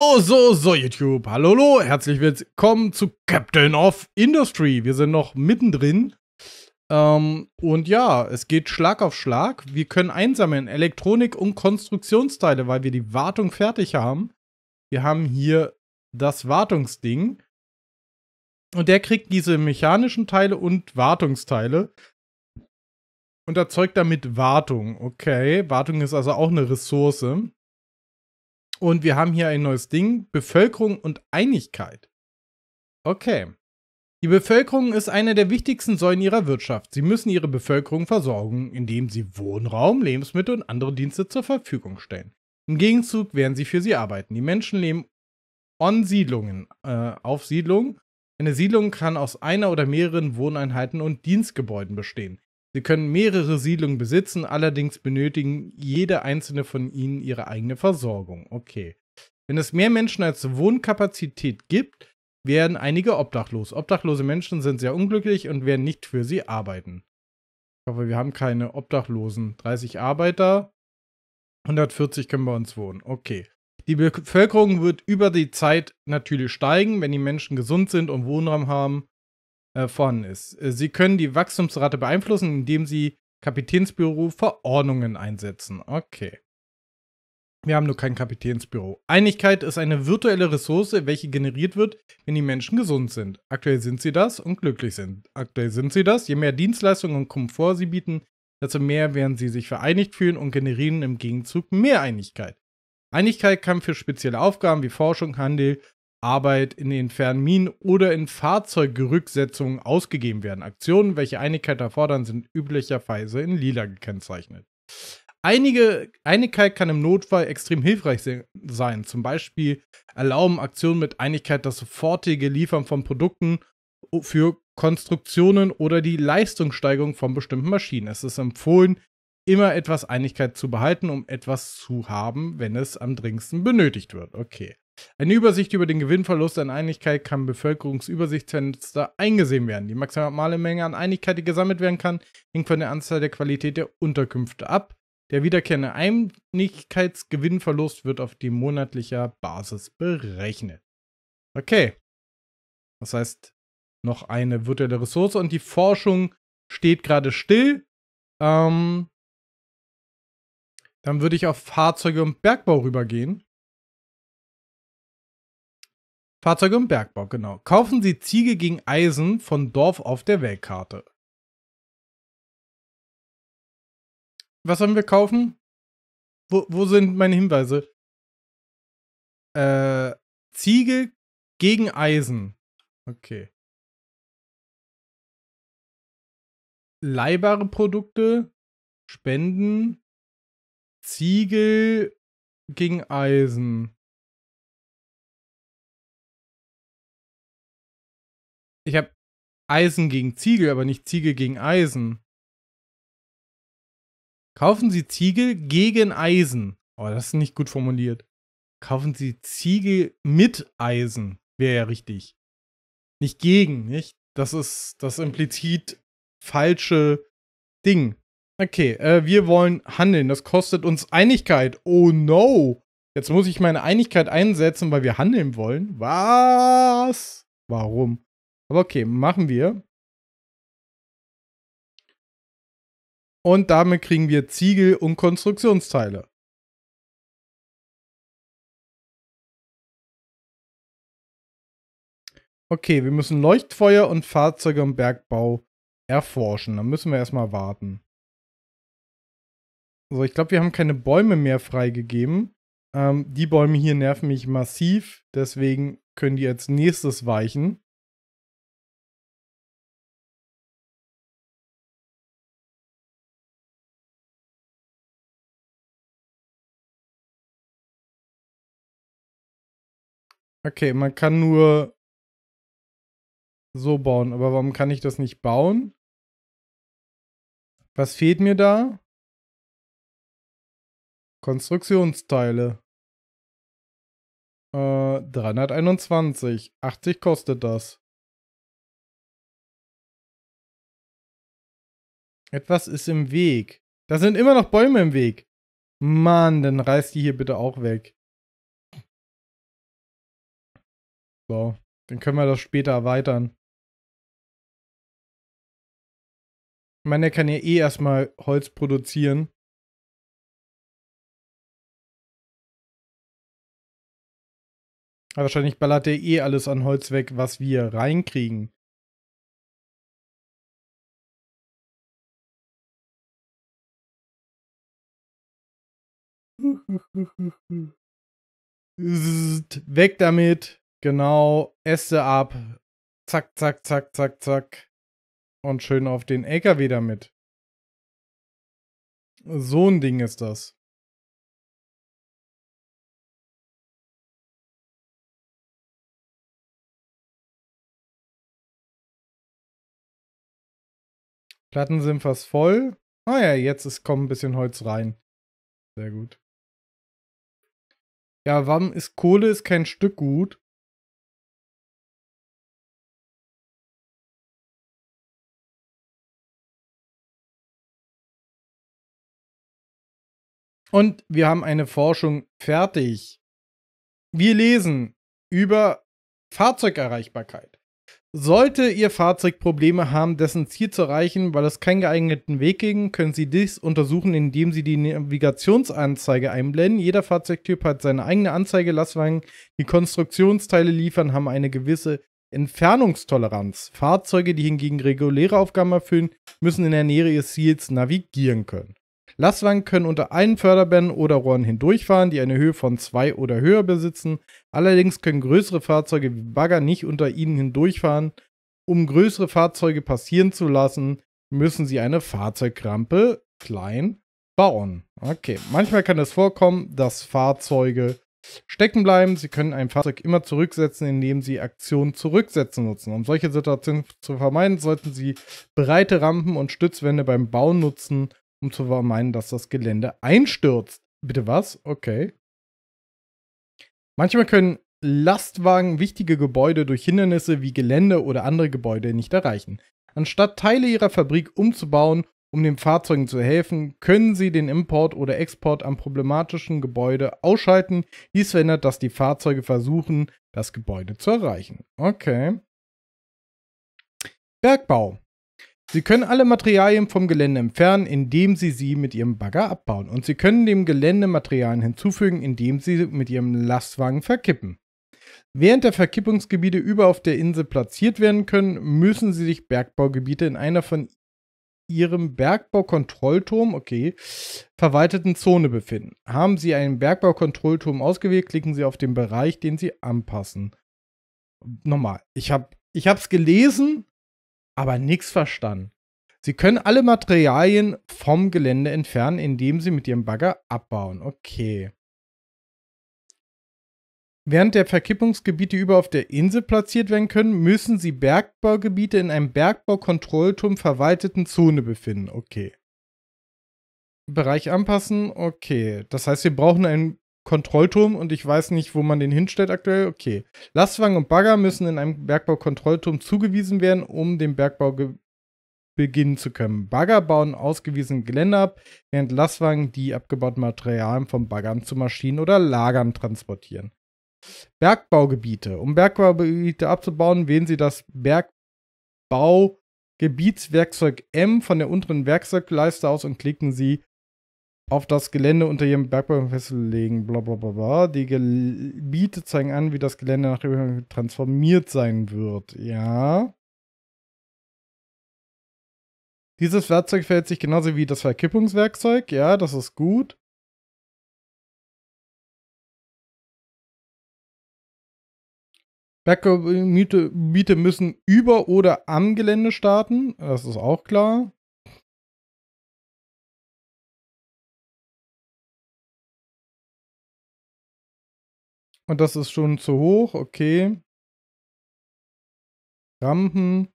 Oh, so, so, YouTube. Hallo, hallo. Herzlich willkommen zu Captain of Industry. Wir sind noch mittendrin. Ähm, und ja, es geht Schlag auf Schlag. Wir können einsammeln Elektronik und Konstruktionsteile, weil wir die Wartung fertig haben. Wir haben hier das Wartungsding. Und der kriegt diese mechanischen Teile und Wartungsteile. Und erzeugt damit Wartung. Okay, Wartung ist also auch eine Ressource. Und wir haben hier ein neues Ding: Bevölkerung und Einigkeit. Okay. Die Bevölkerung ist eine der wichtigsten Säulen ihrer Wirtschaft. Sie müssen ihre Bevölkerung versorgen, indem sie Wohnraum, Lebensmittel und andere Dienste zur Verfügung stellen. Im Gegenzug werden sie für sie arbeiten. Die Menschen leben on Siedlungen, äh, auf Siedlungen. Eine Siedlung kann aus einer oder mehreren Wohneinheiten und Dienstgebäuden bestehen. Sie können mehrere Siedlungen besitzen, allerdings benötigen jede einzelne von ihnen ihre eigene Versorgung. Okay. Wenn es mehr Menschen als Wohnkapazität gibt, werden einige obdachlos. Obdachlose Menschen sind sehr unglücklich und werden nicht für sie arbeiten. Ich hoffe, wir haben keine Obdachlosen. 30 Arbeiter, 140 können bei uns wohnen. Okay. Die Bevölkerung wird über die Zeit natürlich steigen, wenn die Menschen gesund sind und Wohnraum haben äh, vorhanden ist. Äh, sie können die Wachstumsrate beeinflussen, indem Sie Kapitänsbüro Verordnungen einsetzen. Okay. Wir haben nur kein Kapitänsbüro. Einigkeit ist eine virtuelle Ressource, welche generiert wird, wenn die Menschen gesund sind. Aktuell sind sie das und glücklich sind. Aktuell sind sie das. Je mehr Dienstleistungen und Komfort sie bieten, desto mehr werden sie sich vereinigt fühlen und generieren im Gegenzug mehr Einigkeit. Einigkeit kann für spezielle Aufgaben wie Forschung, Handel Arbeit in den Fernminen oder in Fahrzeugrücksetzungen ausgegeben werden. Aktionen, welche Einigkeit erfordern, sind üblicherweise in lila gekennzeichnet. Einige Einigkeit kann im Notfall extrem hilfreich se sein. Zum Beispiel erlauben Aktionen mit Einigkeit das sofortige Liefern von Produkten für Konstruktionen oder die Leistungssteigerung von bestimmten Maschinen. Es ist empfohlen, immer etwas Einigkeit zu behalten, um etwas zu haben, wenn es am dringendsten benötigt wird. Okay. Eine Übersicht über den Gewinnverlust an Einigkeit kann im Bevölkerungsübersichtsfenster eingesehen werden. Die maximale Menge an Einigkeit, die gesammelt werden kann, hängt von der Anzahl der Qualität der Unterkünfte ab. Der wiederkehrende Einigkeitsgewinnverlust wird auf die monatliche Basis berechnet. Okay. Das heißt, noch eine virtuelle Ressource und die Forschung steht gerade still. Ähm, dann würde ich auf Fahrzeuge und Bergbau rübergehen. Fahrzeuge im Bergbau, genau. Kaufen Sie Ziege gegen Eisen von Dorf auf der Weltkarte. Was sollen wir kaufen? Wo, wo sind meine Hinweise? Äh, Ziege gegen Eisen. Okay. Leihbare Produkte, Spenden, Ziegel gegen Eisen. Ich habe Eisen gegen Ziegel, aber nicht Ziegel gegen Eisen. Kaufen Sie Ziegel gegen Eisen. Oh, das ist nicht gut formuliert. Kaufen Sie Ziegel mit Eisen. Wäre ja richtig. Nicht gegen, nicht? Das ist das implizit falsche Ding. Okay, äh, wir wollen handeln. Das kostet uns Einigkeit. Oh no. Jetzt muss ich meine Einigkeit einsetzen, weil wir handeln wollen. Was? Warum? Aber okay, machen wir. Und damit kriegen wir Ziegel und Konstruktionsteile. Okay, wir müssen Leuchtfeuer und Fahrzeuge im Bergbau erforschen. Dann müssen wir erstmal warten. So, ich glaube, wir haben keine Bäume mehr freigegeben. Ähm, die Bäume hier nerven mich massiv. Deswegen können die als nächstes weichen. Okay, man kann nur so bauen, aber warum kann ich das nicht bauen? Was fehlt mir da? Konstruktionsteile. Äh, 321. 80 kostet das. Etwas ist im Weg. Da sind immer noch Bäume im Weg. Mann, dann reiß die hier bitte auch weg. So, dann können wir das später erweitern. Ich meine, der kann ja eh erstmal Holz produzieren. Aber wahrscheinlich ballert der eh alles an Holz weg, was wir reinkriegen. Weg damit! Genau, Äste ab. Zack, zack, zack, zack, zack. Und schön auf den LKW damit. So ein Ding ist das. Platten sind fast voll. Ah ja, jetzt ist, kommt ein bisschen Holz rein. Sehr gut. Ja, warum ist Kohle ist kein Stück gut? Und wir haben eine Forschung fertig. Wir lesen über Fahrzeugerreichbarkeit. Sollte Ihr Fahrzeug Probleme haben, dessen Ziel zu erreichen, weil es keinen geeigneten Weg ging, können Sie dies untersuchen, indem Sie die Navigationsanzeige einblenden. Jeder Fahrzeugtyp hat seine eigene Anzeige. Lastwagen, die Konstruktionsteile liefern, haben eine gewisse Entfernungstoleranz. Fahrzeuge, die hingegen reguläre Aufgaben erfüllen, müssen in der Nähe ihres Ziels navigieren können. Lastwagen können unter allen Förderbändern oder Rohren hindurchfahren, die eine Höhe von zwei oder höher besitzen. Allerdings können größere Fahrzeuge wie Bagger nicht unter ihnen hindurchfahren. Um größere Fahrzeuge passieren zu lassen, müssen sie eine Fahrzeugrampe klein bauen. Okay, manchmal kann es vorkommen, dass Fahrzeuge stecken bleiben. Sie können ein Fahrzeug immer zurücksetzen, indem Sie Aktion zurücksetzen nutzen. Um solche Situationen zu vermeiden, sollten Sie breite Rampen und Stützwände beim Bauen nutzen um zu vermeiden, dass das Gelände einstürzt. Bitte was? Okay. Manchmal können Lastwagen wichtige Gebäude durch Hindernisse wie Gelände oder andere Gebäude nicht erreichen. Anstatt Teile ihrer Fabrik umzubauen, um den Fahrzeugen zu helfen, können sie den Import oder Export am problematischen Gebäude ausschalten. Dies verhindert, dass die Fahrzeuge versuchen, das Gebäude zu erreichen. Okay. Bergbau. Sie können alle Materialien vom Gelände entfernen, indem Sie sie mit Ihrem Bagger abbauen. Und Sie können dem Gelände Materialien hinzufügen, indem Sie mit Ihrem Lastwagen verkippen. Während der Verkippungsgebiete über auf der Insel platziert werden können, müssen Sie sich Bergbaugebiete in einer von Ihrem Bergbaukontrollturm, okay, verwalteten Zone befinden. Haben Sie einen Bergbaukontrollturm ausgewählt, klicken Sie auf den Bereich, den Sie anpassen. Nochmal, ich habe es gelesen, aber nichts verstanden. Sie können alle Materialien vom Gelände entfernen, indem sie mit ihrem Bagger abbauen. Okay. Während der Verkippungsgebiete über auf der Insel platziert werden können, müssen sie Bergbaugebiete in einem Bergbaukontrollturm verwalteten Zone befinden. Okay. Bereich anpassen. Okay. Das heißt, wir brauchen einen Kontrollturm und ich weiß nicht, wo man den hinstellt aktuell. Okay. Lastwagen und Bagger müssen in einem Bergbaukontrollturm zugewiesen werden, um den Bergbau beginnen zu können. Bagger bauen ausgewiesene Geländer ab, während Lastwagen die abgebauten Materialien von Baggern zu Maschinen oder Lagern transportieren. Bergbaugebiete. Um Bergbaugebiete abzubauen, wählen Sie das Bergbaugebietswerkzeug M von der unteren Werkzeugleiste aus und klicken Sie auf das Gelände unter ihrem Bergbau legen, bla bla bla bla. Die Gebiete zeigen an, wie das Gelände nach transformiert sein wird. Ja. Dieses Werkzeug verhält sich genauso wie das Verkippungswerkzeug. Ja, das ist gut. Berggebiete müssen über oder am Gelände starten. Das ist auch klar. Und das ist schon zu hoch, okay. Rampen.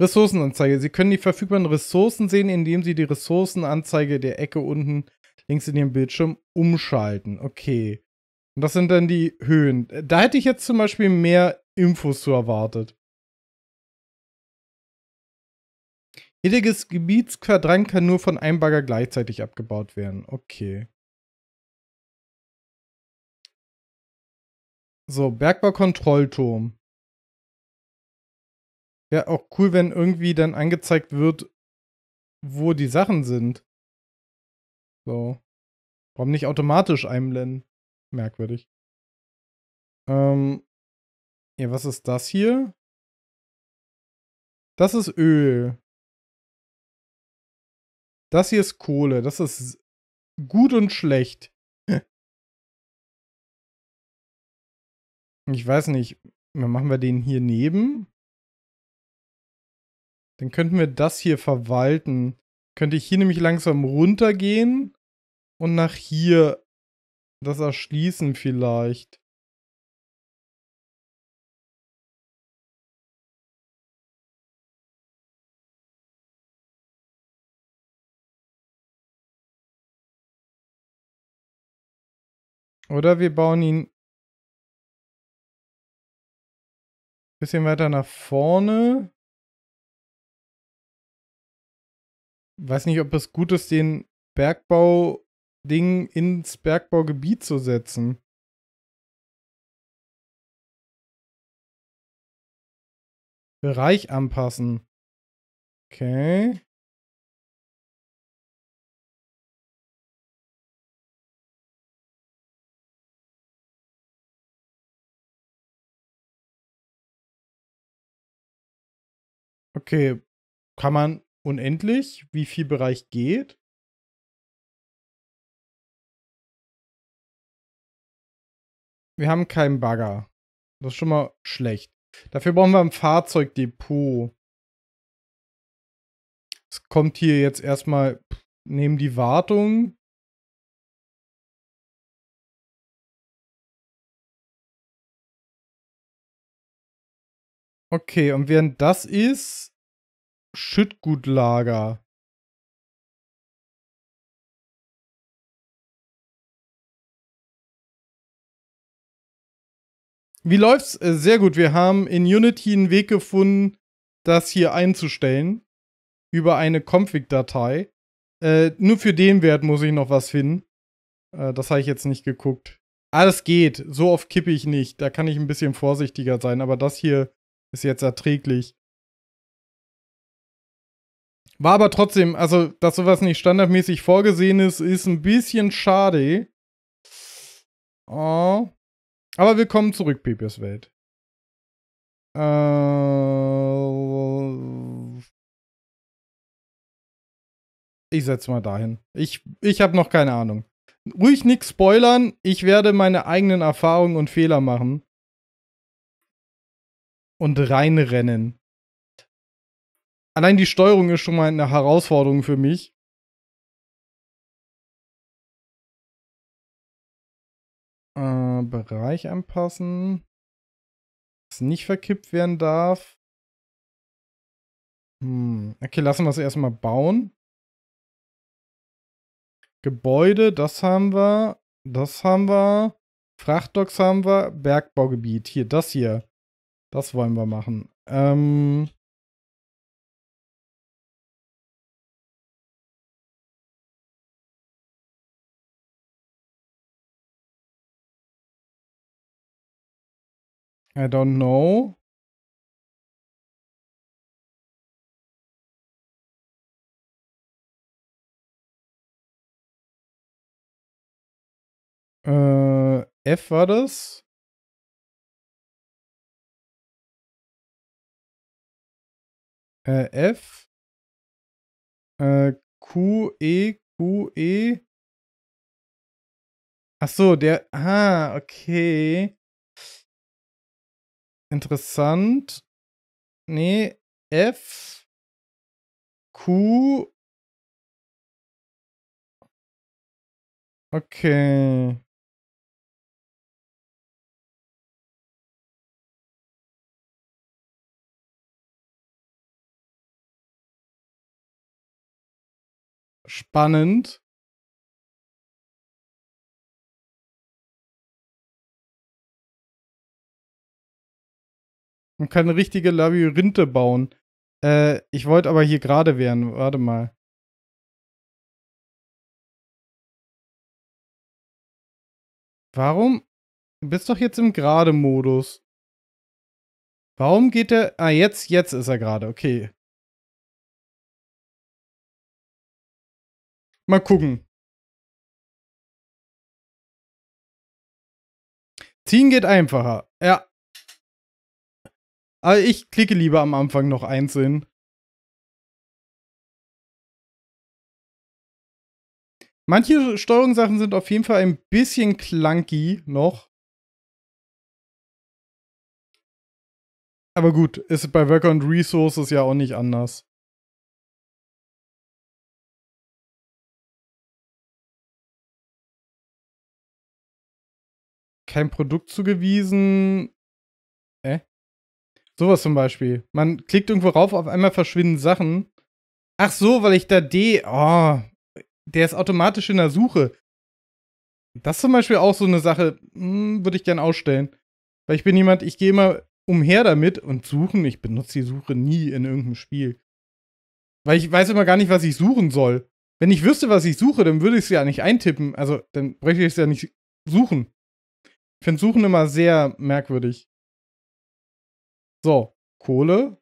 Ressourcenanzeige. Sie können die verfügbaren Ressourcen sehen, indem Sie die Ressourcenanzeige der Ecke unten links in Ihrem Bildschirm umschalten. Okay. Und das sind dann die Höhen. Da hätte ich jetzt zum Beispiel mehr Infos zu erwartet. Jedes Gebietsquadrant kann nur von einem Bagger gleichzeitig abgebaut werden. Okay. So, Bergbaukontrollturm. Ja, auch cool, wenn irgendwie dann angezeigt wird, wo die Sachen sind. So. Warum nicht automatisch einblenden? Merkwürdig. Ähm. Ja, was ist das hier? Das ist Öl. Das hier ist Kohle. Das ist gut und schlecht. Ich weiß nicht, machen wir den hier neben. Dann könnten wir das hier verwalten. Könnte ich hier nämlich langsam runtergehen und nach hier das erschließen vielleicht. Oder wir bauen ihn Bisschen weiter nach vorne. Weiß nicht, ob es gut ist, den Bergbau-Ding ins Bergbaugebiet zu setzen. Bereich anpassen. Okay. Okay, kann man unendlich, wie viel Bereich geht? Wir haben keinen Bagger. Das ist schon mal schlecht. Dafür brauchen wir ein Fahrzeugdepot. Es kommt hier jetzt erstmal neben die Wartung. Okay, und während das ist, Schüttgutlager Wie läuft's? Äh, sehr gut. Wir haben in Unity einen Weg gefunden, das hier einzustellen. Über eine Config-Datei. Äh, nur für den Wert muss ich noch was finden. Äh, das habe ich jetzt nicht geguckt. Alles ah, geht. So oft kippe ich nicht. Da kann ich ein bisschen vorsichtiger sein. Aber das hier ist jetzt erträglich. War aber trotzdem, also, dass sowas nicht standardmäßig vorgesehen ist, ist ein bisschen schade. Oh. Aber willkommen zurück, Pepes Welt. Äh, ich setze mal dahin. Ich, ich habe noch keine Ahnung. Ruhig nichts spoilern. Ich werde meine eigenen Erfahrungen und Fehler machen. Und reinrennen allein die Steuerung ist schon mal eine Herausforderung für mich. Äh, Bereich anpassen. Was nicht verkippt werden darf. Hm. Okay, lassen wir es erstmal bauen. Gebäude, das haben wir. Das haben wir. Frachtdocks haben wir. Bergbaugebiet. Hier, das hier. Das wollen wir machen. Ähm, I don't know. Äh, F war das? Äh, F. Äh, Q, E, Q, E. Ach so, der. Ah, okay. Interessant. Nee, F, Q. Okay. Spannend. Man kann richtige Labyrinthe bauen. Äh, ich wollte aber hier gerade werden. Warte mal. Warum? Du bist doch jetzt im gerade Modus. Warum geht der? Ah, jetzt, jetzt ist er gerade. Okay. Mal gucken. Ziehen geht einfacher. Ja. Aber ich klicke lieber am Anfang noch einzeln. Manche Steuerungssachen sind auf jeden Fall ein bisschen clunky noch. Aber gut, ist bei Worker und Resources ja auch nicht anders. Kein Produkt zugewiesen. Äh? Sowas zum Beispiel. Man klickt irgendwo rauf, auf einmal verschwinden Sachen. Ach so, weil ich da D. Oh, der ist automatisch in der Suche. Das ist zum Beispiel auch so eine Sache, hm, würde ich gern ausstellen. Weil ich bin jemand, ich gehe immer umher damit und suchen. Ich benutze die Suche nie in irgendeinem Spiel. Weil ich weiß immer gar nicht, was ich suchen soll. Wenn ich wüsste, was ich suche, dann würde ich es ja nicht eintippen. Also, dann bräuchte ich es ja nicht suchen. Ich finde Suchen immer sehr merkwürdig. So, Kohle.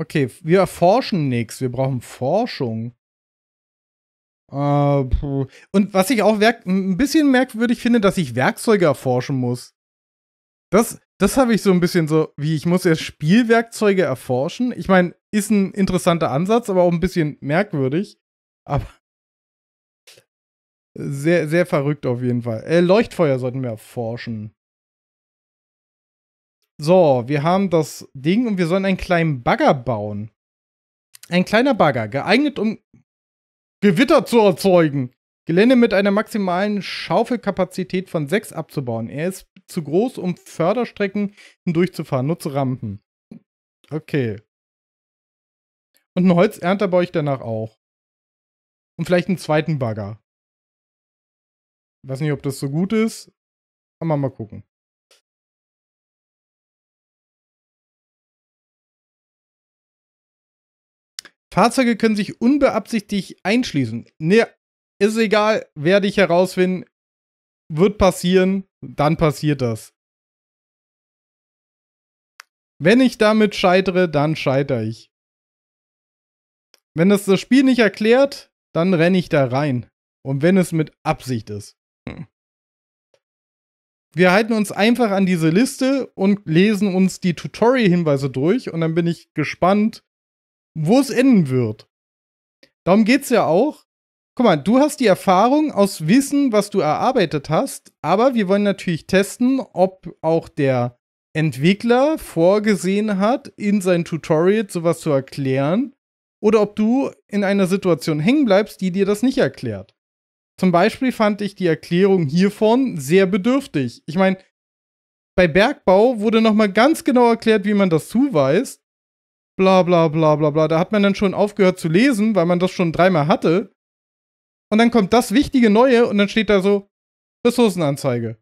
Okay, wir erforschen nichts. Wir brauchen Forschung. Äh, und was ich auch ein bisschen merkwürdig finde, dass ich Werkzeuge erforschen muss. Das, das habe ich so ein bisschen so, wie ich muss erst Spielwerkzeuge erforschen. Ich meine, ist ein interessanter Ansatz, aber auch ein bisschen merkwürdig. Aber sehr, sehr verrückt auf jeden Fall. Äh, Leuchtfeuer sollten wir erforschen. So, wir haben das Ding und wir sollen einen kleinen Bagger bauen. Ein kleiner Bagger, geeignet um Gewitter zu erzeugen. Gelände mit einer maximalen Schaufelkapazität von 6 abzubauen. Er ist zu groß, um Förderstrecken hindurchzufahren, nur zu Rampen. Okay. Und einen Holzernter baue ich danach auch. Und vielleicht einen zweiten Bagger. Weiß nicht, ob das so gut ist. Aber mal gucken. Fahrzeuge können sich unbeabsichtigt einschließen. Nee, ist egal, werde ich herausfinden. Wird passieren, dann passiert das. Wenn ich damit scheitere, dann scheitere ich. Wenn das das Spiel nicht erklärt, dann renne ich da rein. Und wenn es mit Absicht ist. Hm. Wir halten uns einfach an diese Liste und lesen uns die Tutorial-Hinweise durch und dann bin ich gespannt, wo es enden wird. Darum geht es ja auch. Guck mal, du hast die Erfahrung aus Wissen, was du erarbeitet hast, aber wir wollen natürlich testen, ob auch der Entwickler vorgesehen hat, in sein Tutorial sowas zu erklären, oder ob du in einer Situation hängen bleibst, die dir das nicht erklärt. Zum Beispiel fand ich die Erklärung hiervon sehr bedürftig. Ich meine, bei Bergbau wurde nochmal ganz genau erklärt, wie man das zuweist. Bla bla bla bla bla. Da hat man dann schon aufgehört zu lesen, weil man das schon dreimal hatte. Und dann kommt das wichtige Neue und dann steht da so Ressourcenanzeige.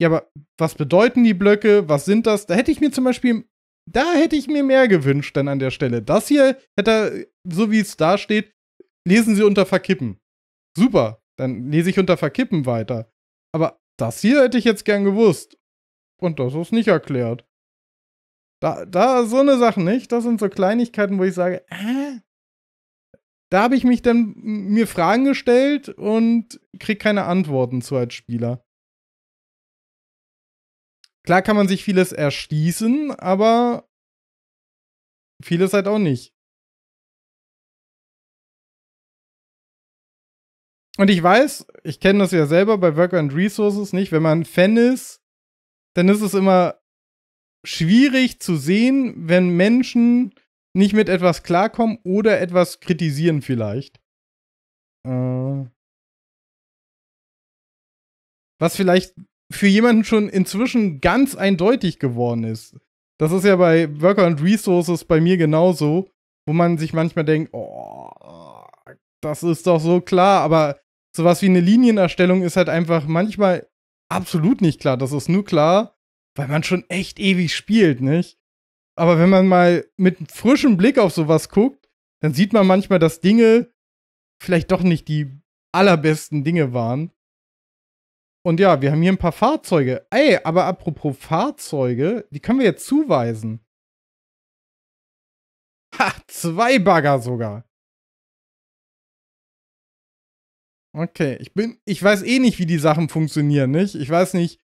Ja, aber was bedeuten die Blöcke? Was sind das? Da hätte ich mir zum Beispiel, da hätte ich mir mehr gewünscht dann an der Stelle. Das hier hätte, so wie es da steht, lesen Sie unter Verkippen. Super. Dann lese ich unter Verkippen weiter. Aber das hier hätte ich jetzt gern gewusst. Und das ist nicht erklärt. Da, da so eine Sache nicht. Das sind so Kleinigkeiten, wo ich sage, äh, da habe ich mich dann mir Fragen gestellt und krieg keine Antworten zu als Spieler. Klar kann man sich vieles erschließen, aber vieles halt auch nicht. Und ich weiß, ich kenne das ja selber bei Worker and Resources nicht, wenn man Fan ist, dann ist es immer schwierig zu sehen, wenn Menschen nicht mit etwas klarkommen oder etwas kritisieren vielleicht. Äh, was vielleicht für jemanden schon inzwischen ganz eindeutig geworden ist. Das ist ja bei Worker and Resources bei mir genauso, wo man sich manchmal denkt, oh, das ist doch so klar, aber sowas wie eine Linienerstellung ist halt einfach manchmal absolut nicht klar. Das ist nur klar, weil man schon echt ewig spielt, nicht? Aber wenn man mal mit frischem Blick auf sowas guckt, dann sieht man manchmal, dass Dinge vielleicht doch nicht die allerbesten Dinge waren. Und ja, wir haben hier ein paar Fahrzeuge. Ey, aber apropos Fahrzeuge, die können wir jetzt zuweisen. Ha, zwei Bagger sogar. Okay, ich bin, ich weiß eh nicht, wie die Sachen funktionieren, nicht? Ich weiß nicht,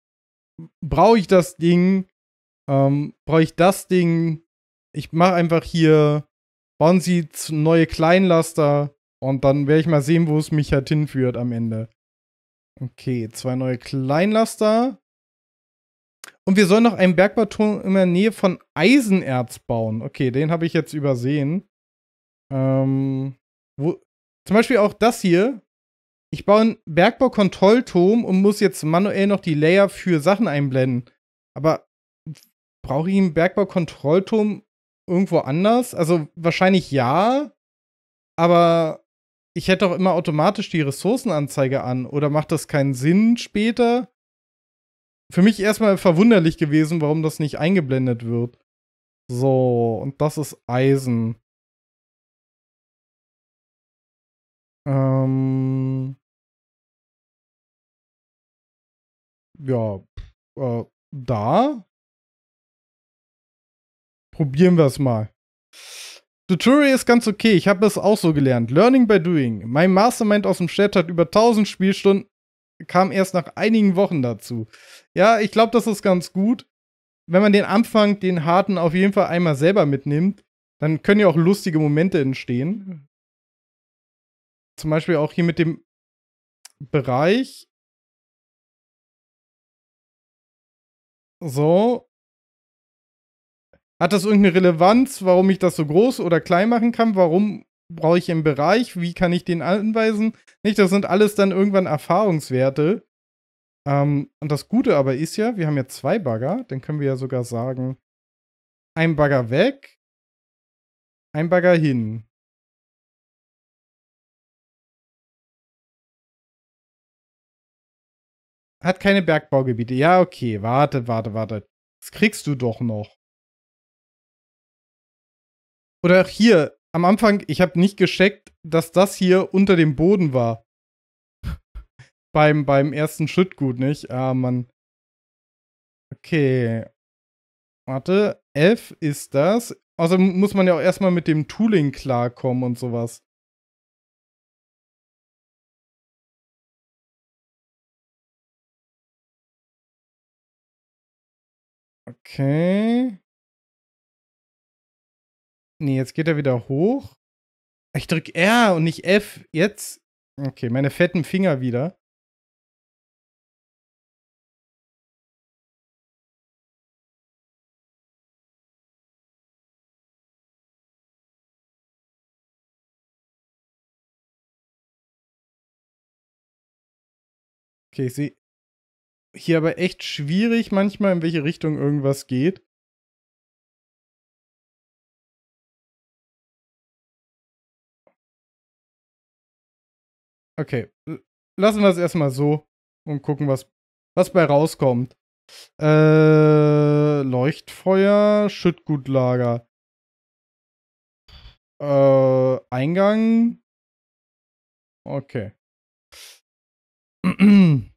brauche ich das Ding? Ähm, brauche ich das Ding? Ich mache einfach hier bauen sie neue Kleinlaster und dann werde ich mal sehen, wo es mich halt hinführt am Ende. Okay, zwei neue Kleinlaster. Und wir sollen noch einen Bergbauturm in der Nähe von Eisenerz bauen. Okay, den habe ich jetzt übersehen. Ähm, wo, zum Beispiel auch das hier. Ich baue einen Bergbaukontrollturm und muss jetzt manuell noch die Layer für Sachen einblenden. Aber brauche ich einen Bergbaukontrollturm irgendwo anders? Also wahrscheinlich ja, aber ich hätte auch immer automatisch die Ressourcenanzeige an. Oder macht das keinen Sinn später? Für mich erstmal verwunderlich gewesen, warum das nicht eingeblendet wird. So, und das ist Eisen. Ähm. ja, äh, da. Probieren wir es mal. Tutorial ist ganz okay, ich habe es auch so gelernt. Learning by doing. Mein Mastermind aus dem Chat hat über 1000 Spielstunden, kam erst nach einigen Wochen dazu. Ja, ich glaube, das ist ganz gut. Wenn man den Anfang, den harten, auf jeden Fall einmal selber mitnimmt, dann können ja auch lustige Momente entstehen. Mhm. Zum Beispiel auch hier mit dem Bereich. So. Hat das irgendeine Relevanz, warum ich das so groß oder klein machen kann? Warum brauche ich im Bereich? Wie kann ich den anweisen? Nicht, das sind alles dann irgendwann Erfahrungswerte. Ähm, und das Gute aber ist ja, wir haben ja zwei Bagger, dann können wir ja sogar sagen, ein Bagger weg, ein Bagger hin. hat keine Bergbaugebiete. Ja, okay, warte, warte, warte. Das kriegst du doch noch. Oder auch hier, am Anfang, ich habe nicht gescheckt, dass das hier unter dem Boden war. beim, beim ersten Schüttgut, nicht? Ah, Mann. Okay. Warte, F ist das. Außerdem also muss man ja auch erstmal mit dem Tooling klarkommen und sowas. Okay. Nee, jetzt geht er wieder hoch. Ich drücke R und nicht F. Jetzt. Okay, meine fetten Finger wieder. Okay, ich sehe hier aber echt schwierig manchmal, in welche Richtung irgendwas geht. Okay, lassen wir es erstmal so und gucken, was, was bei rauskommt. Äh, Leuchtfeuer, Schüttgutlager. Äh, Eingang. Okay.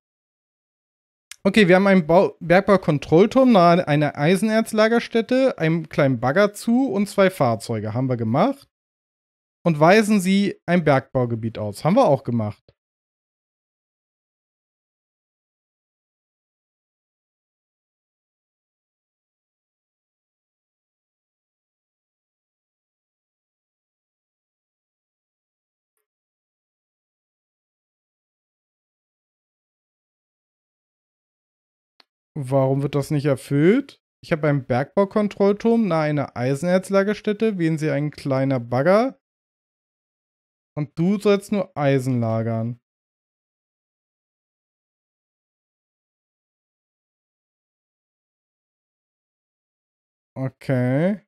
Okay, wir haben einen Bau Bergbau-Kontrollturm nahe einer Eisenerzlagerstätte, einen kleinen Bagger zu und zwei Fahrzeuge. Haben wir gemacht. Und weisen sie ein Bergbaugebiet aus. Haben wir auch gemacht. Warum wird das nicht erfüllt? Ich habe einen Bergbaukontrollturm nahe einer Eisenerzlagerstätte wählen sie ein kleiner Bagger. Und du sollst nur Eisen lagern. Okay.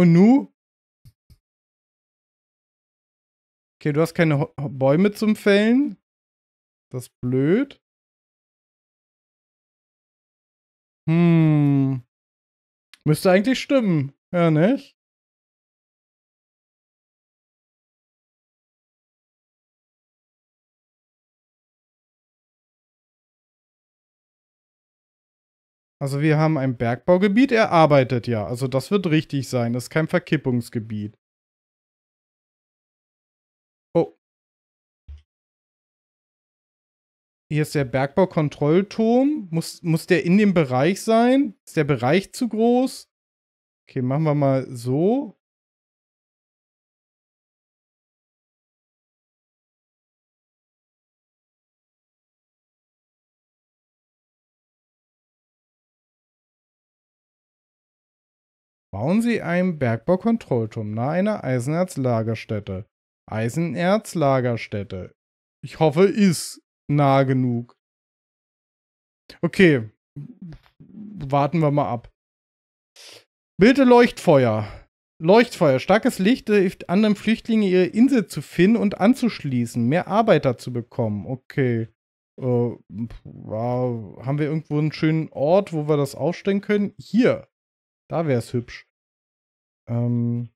Und nu? Okay, du hast keine Bäume zum Fällen. Das ist blöd. Hm. Müsste eigentlich stimmen. Ja, nicht? Also wir haben ein Bergbaugebiet, er arbeitet ja. Also das wird richtig sein. Das ist kein Verkippungsgebiet. Oh. Hier ist der Bergbaukontrollturm. Muss, muss der in dem Bereich sein? Ist der Bereich zu groß? Okay, machen wir mal so. Bauen Sie einen Bergbaukontrollturm nahe einer Eisenerzlagerstätte. Eisenerzlagerstätte. Ich hoffe, ist nah genug. Okay. Warten wir mal ab. Bilde Leuchtfeuer. Leuchtfeuer. Starkes Licht hilft anderen Flüchtlingen, ihre Insel zu finden und anzuschließen, mehr Arbeiter zu bekommen. Okay. Äh, haben wir irgendwo einen schönen Ort, wo wir das aufstellen können? Hier. Da wäre es hübsch. Ähm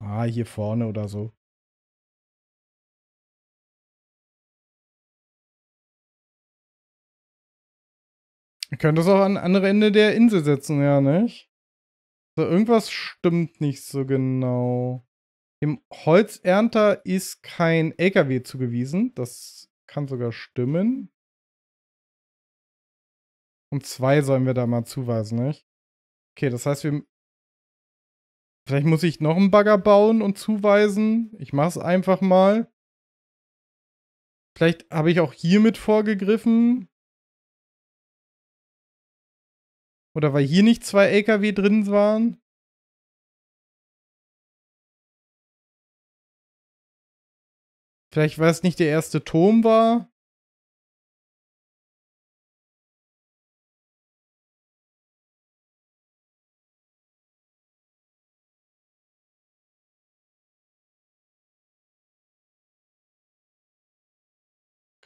ah, hier vorne oder so. Ihr könnt das auch an andere Ende der Insel setzen, ja, nicht? So, irgendwas stimmt nicht so genau. Im Holzernter ist kein LKW zugewiesen. Das kann sogar stimmen um zwei sollen wir da mal zuweisen, nicht? Okay, das heißt, wir. Vielleicht muss ich noch einen Bagger bauen und zuweisen. Ich mach's einfach mal. Vielleicht habe ich auch hiermit vorgegriffen. Oder weil hier nicht zwei LKW drin waren. Vielleicht, weil es nicht der erste Turm war.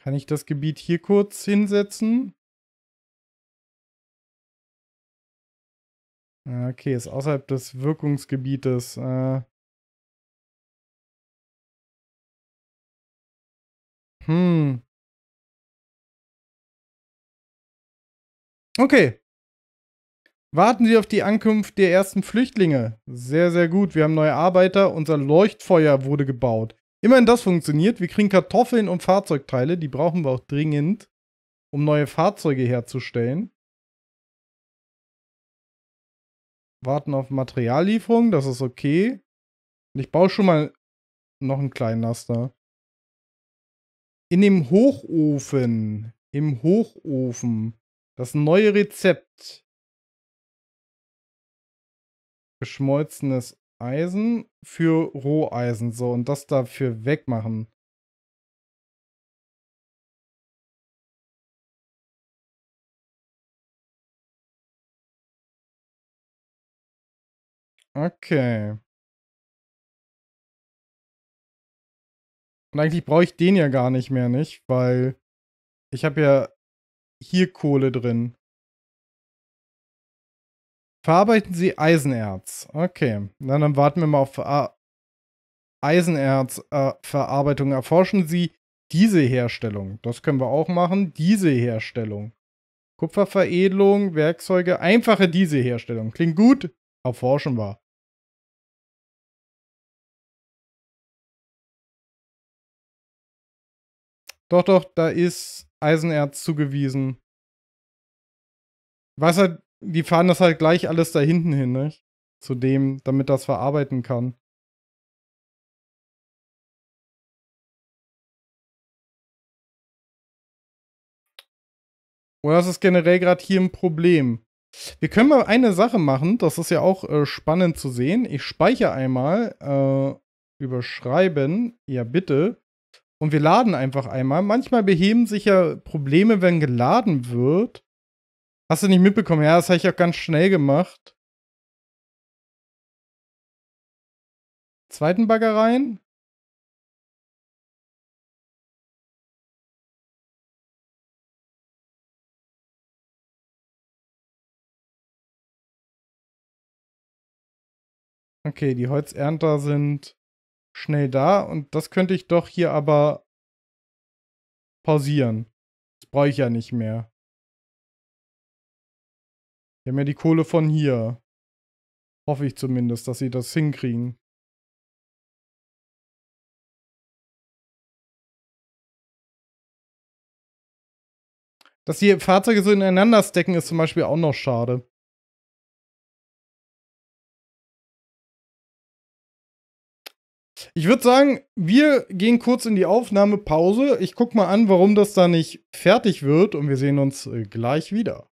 Kann ich das Gebiet hier kurz hinsetzen? Ah, okay, ist außerhalb des Wirkungsgebietes. Äh hm. Okay. Warten Sie auf die Ankunft der ersten Flüchtlinge. Sehr, sehr gut. Wir haben neue Arbeiter. Unser Leuchtfeuer wurde gebaut. Immerhin das funktioniert. Wir kriegen Kartoffeln und Fahrzeugteile. Die brauchen wir auch dringend, um neue Fahrzeuge herzustellen. Warten auf Materiallieferung. Das ist okay. Und ich baue schon mal noch einen kleinen Laster. In dem Hochofen. Im Hochofen. Das neue Rezept. Geschmolzenes Eisen für Roheisen so und das dafür wegmachen. Okay. Und eigentlich brauche ich den ja gar nicht mehr, nicht? Weil ich habe ja hier Kohle drin. Verarbeiten Sie Eisenerz. Okay, Na, dann warten wir mal auf Ver Eisenerzverarbeitung. Äh, Erforschen Sie diese Herstellung. Das können wir auch machen. Diese Herstellung. Kupferveredelung, Werkzeuge, einfache diese Herstellung. Klingt gut. Erforschen wir. Doch, doch, da ist Eisenerz zugewiesen. Wasser, die fahren das halt gleich alles da hinten hin, ne? Zu dem, damit das verarbeiten kann. Oder ist es generell gerade hier ein Problem? Wir können mal eine Sache machen, das ist ja auch äh, spannend zu sehen. Ich speichere einmal, äh, überschreiben, ja bitte. Und wir laden einfach einmal. Manchmal beheben sich ja Probleme, wenn geladen wird. Hast du nicht mitbekommen? Ja, das habe ich auch ganz schnell gemacht. Zweiten Bagger rein. Okay, die Holzernter sind schnell da und das könnte ich doch hier aber pausieren. Das brauche ich ja nicht mehr. Wir haben ja die Kohle von hier. Hoffe ich zumindest, dass sie das hinkriegen. Dass die Fahrzeuge so ineinander stecken, ist zum Beispiel auch noch schade. Ich würde sagen, wir gehen kurz in die Aufnahmepause. Ich gucke mal an, warum das da nicht fertig wird und wir sehen uns äh, gleich wieder.